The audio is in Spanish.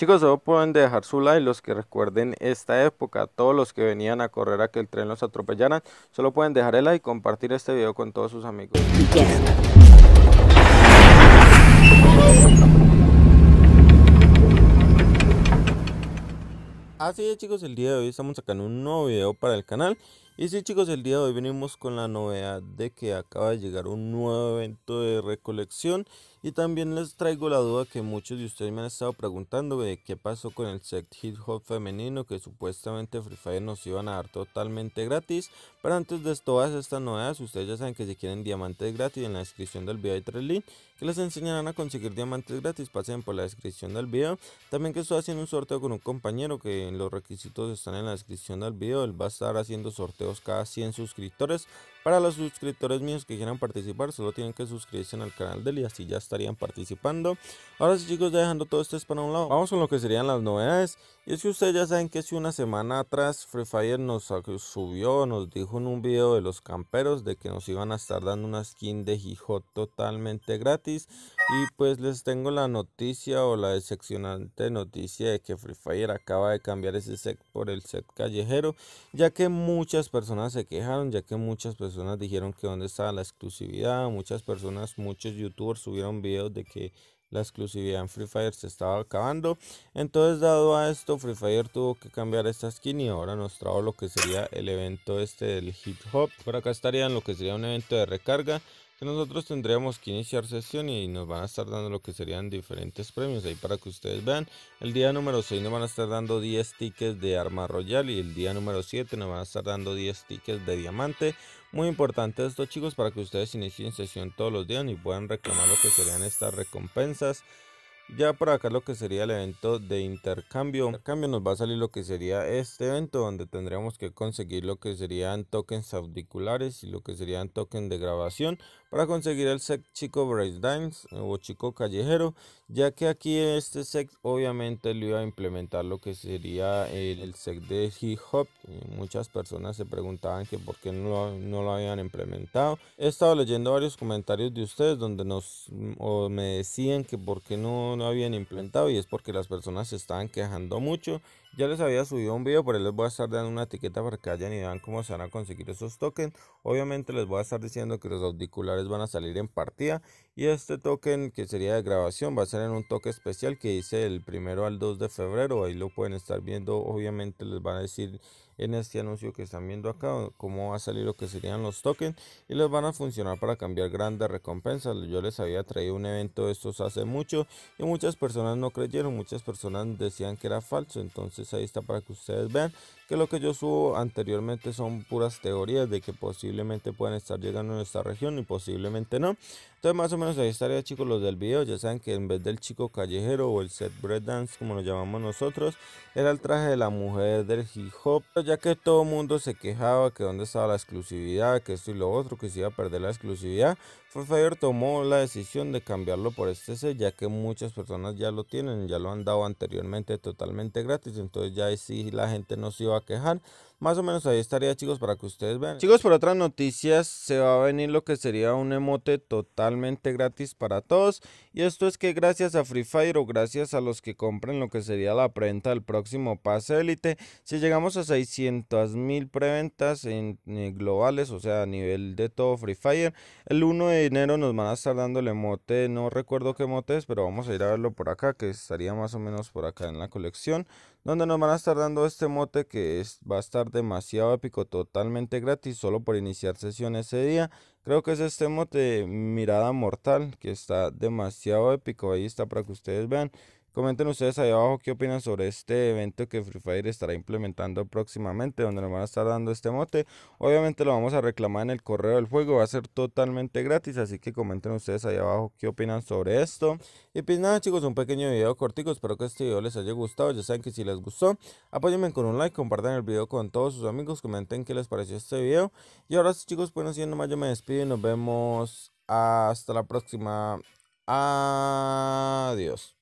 Chicos, solo pueden dejar su like los que recuerden esta época, todos los que venían a correr a que el tren los atropellara solo pueden dejar el like y compartir este video con todos sus amigos. Así es chicos, el día de hoy estamos sacando un nuevo video para el canal y sí chicos, el día de hoy venimos con la novedad de que acaba de llegar un nuevo evento de recolección y también les traigo la duda que muchos de ustedes me han estado preguntando de qué pasó con el set hit hop femenino que supuestamente Free Fire nos iban a dar totalmente gratis. Pero antes de todas estas novedades, ustedes ya saben que si quieren diamantes gratis en la descripción del video hay tres links que les enseñarán a conseguir diamantes gratis, pasen por la descripción del video. También que estoy haciendo un sorteo con un compañero que los requisitos están en la descripción del video, él va a estar haciendo sorteo cada 100 suscriptores para los suscriptores míos que quieran participar, solo tienen que suscribirse al canal de él y así ya estarían participando. Ahora sí chicos, ya dejando todo esto para un lado, vamos con lo que serían las novedades. Y es que ustedes ya saben que hace una semana atrás Free Fire nos subió, nos dijo en un video de los camperos de que nos iban a estar dando una skin de Gijot totalmente gratis. Y pues les tengo la noticia o la decepcionante noticia de que Free Fire acaba de cambiar ese set por el set callejero, ya que muchas personas se quejaron, ya que muchas personas dijeron que dónde estaba la exclusividad, muchas personas, muchos youtubers subieron videos de que la exclusividad en Free Fire se estaba acabando. Entonces, dado a esto, Free Fire tuvo que cambiar esta skin y ahora nos trajo lo que sería el evento este del hip hop. Por acá estarían lo que sería un evento de recarga que nosotros tendríamos que iniciar sesión y nos van a estar dando lo que serían diferentes premios ahí para que ustedes vean el día número 6 nos van a estar dando 10 tickets de arma royal y el día número 7 nos van a estar dando 10 tickets de diamante muy importante esto chicos para que ustedes inicien sesión todos los días y puedan reclamar lo que serían estas recompensas ya por acá lo que sería el evento de intercambio. intercambio nos va a salir lo que sería este evento donde tendríamos que conseguir lo que serían tokens audiculares y lo que serían tokens de grabación para conseguir el set chico Dimes eh, o chico callejero ya que aquí este set obviamente lo iba a implementar lo que sería el, set de hip hop eh, muchas personas se preguntaban que por qué no, no lo habían implementado he estado leyendo varios comentarios de ustedes donde nos o me decían que por qué no no habían implantado y es porque las personas se estaban quejando mucho ya les había subido un video, por les voy a estar dando una etiqueta para que vayan y vean cómo se van a conseguir esos tokens. Obviamente les voy a estar diciendo que los auriculares van a salir en partida y este token que sería de grabación va a ser en un toque especial que dice el primero al 2 de febrero. Ahí lo pueden estar viendo. Obviamente les van a decir en este anuncio que están viendo acá cómo va a salir lo que serían los tokens y les van a funcionar para cambiar grandes recompensas. Yo les había traído un evento de estos hace mucho y muchas personas no creyeron, muchas personas decían que era falso. Entonces entonces ahí está para que ustedes vean que lo que yo subo anteriormente son puras teorías de que posiblemente puedan estar llegando a nuestra región y posiblemente no. Entonces más o menos ahí estaría chicos los del video, ya saben que en vez del chico callejero o el set bread dance como lo llamamos nosotros, era el traje de la mujer del hip hop, ya que todo el mundo se quejaba que dónde estaba la exclusividad, que esto y lo otro, que se iba a perder la exclusividad, Forever tomó la decisión de cambiarlo por este set, ya que muchas personas ya lo tienen, ya lo han dado anteriormente totalmente gratis, entonces ya ahí sí la gente no se iba a quejar más o menos ahí estaría, chicos, para que ustedes vean. Chicos, por otras noticias, se va a venir lo que sería un emote totalmente gratis para todos. Y esto es que gracias a Free Fire o gracias a los que compren lo que sería la prenda del próximo pase élite, si llegamos a 600 mil preventas en, eh, globales, o sea, a nivel de todo Free Fire, el 1 de enero nos van a estar dando el emote, no recuerdo qué emote es, pero vamos a ir a verlo por acá, que estaría más o menos por acá en la colección, donde nos van a estar dando este emote que es, va a estar demasiado épico totalmente gratis solo por iniciar sesión ese día. Creo que es este mote de mirada mortal que está demasiado épico. Ahí está para que ustedes vean. Comenten ustedes ahí abajo qué opinan sobre este evento que Free Fire estará implementando próximamente, donde nos van a estar dando este mote. Obviamente lo vamos a reclamar en el correo del juego, va a ser totalmente gratis, así que comenten ustedes ahí abajo qué opinan sobre esto. Y pues nada chicos, un pequeño video cortico, espero que este video les haya gustado, ya saben que si les gustó, apóyenme con un like, compartan el video con todos sus amigos, comenten qué les pareció este video. Y ahora sí chicos, pues no siendo más yo me despido y nos vemos hasta la próxima. Adiós.